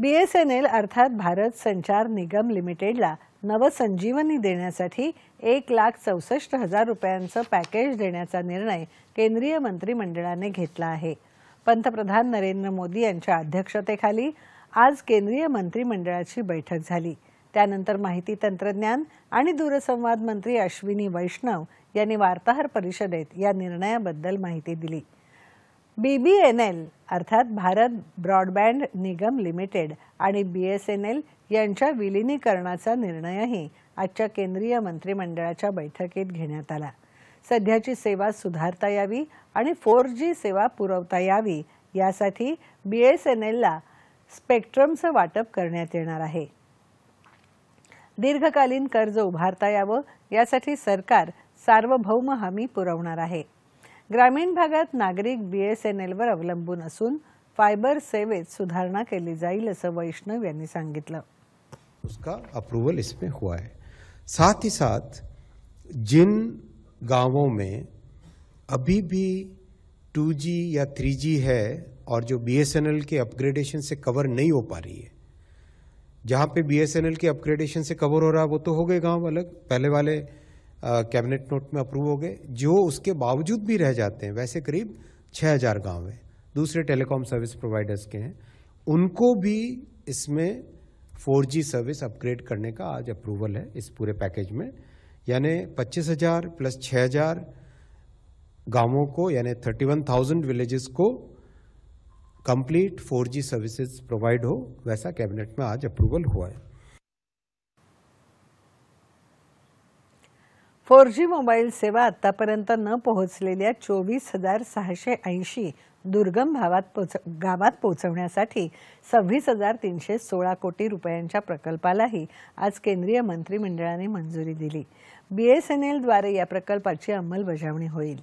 BSNL अर्थात भारत संचार निगम लिमिटेडला नवसंजीवनी देण्यासाठी एक लाख चौसष्ट हजार रुपयांचं पॅकेज देण्याचा निर्णय केंद्रीय मंत्रिमंडळाने घेतला आहे पंतप्रधान नरेंद्र मोदी यांच्या अध्यक्षतेखाली आज केंद्रीय मंत्रिमंडळाची बैठक झाली त्यानंतर माहिती तंत्रज्ञान आणि दूरसंवाद मंत्री अश्विनी वैष्णव यांनी वार्ताहर परिषदेत या निर्णयाबद्दल माहिती दिली बी बी एन एल अर्थात भारत ब्रॉडबँड निगम लिमिटेड आणि बी एस एन एल यांच्या विलिनीकरणाचा निर्णयही आजच्या केंद्रीय मंत्रिमंडळाच्या बैठकीत घेण्यात आला सध्याची सेवा सुधारता यावी आणि फोर जी सेवा पुरवता यावी यासाठी बी एस एन एलला स्पेक्ट्रमचं वाटप करण्यात येणार आहे दीर्घकालीन कर्ज उभारता यावं यासाठी सरकार सार्वभौम हमी पुरवणार आहे ग्रामीण भाग नागरिक बी एस एन एल अवलंबून असून फायबर सेवे सुधारणा के लिए असं वैष्णव उसका अप्रूवल इसमें हुआ है साथ ही साथ जिन गांवों में अभी भी 2G या 3G है और जो बी के अपग्रेडेशन से कवर नहीं हो पा रही है जहाँ पे बी के अपग्रेडेशन से कवर हो रहा है वो तो हो गए गांव अलग पहले वाले कैबिनेट नोट में अप्रूव हो गए जो उसके बावजूद भी रह जाते हैं वैसे करीब 6000 गांव हैं दूसरे टेलीकॉम सर्विस प्रोवाइडर्स के हैं उनको भी इसमें 4G सर्विस अपग्रेड करने का आज अप्रूवल है इस पूरे पैकेज में यानी 25,000 प्लस 6,000 गांवों को यानी 31,000 विलेजेस को कंप्लीट 4G सर्विसेज प्रोवाइड हो वैसा कैबिनेट में आज अप्रूवल हुआ है फोर जी मोबाईल सेवा आतापर्यंत न पोहोचलेल्या चोवीस हजार सहाशे ऐंशी दुर्गम भावात पोच गावात पोहोचवण्यासाठी सव्वीस हजार तीनशे सोळा कोटी रुपयांच्या प्रकल्पालाही आज केंद्रीय मंत्रिमंडळाने मंजुरी दिली बी एस एन एलद्वारे या प्रकल्पाची अंमलबजावणी होईल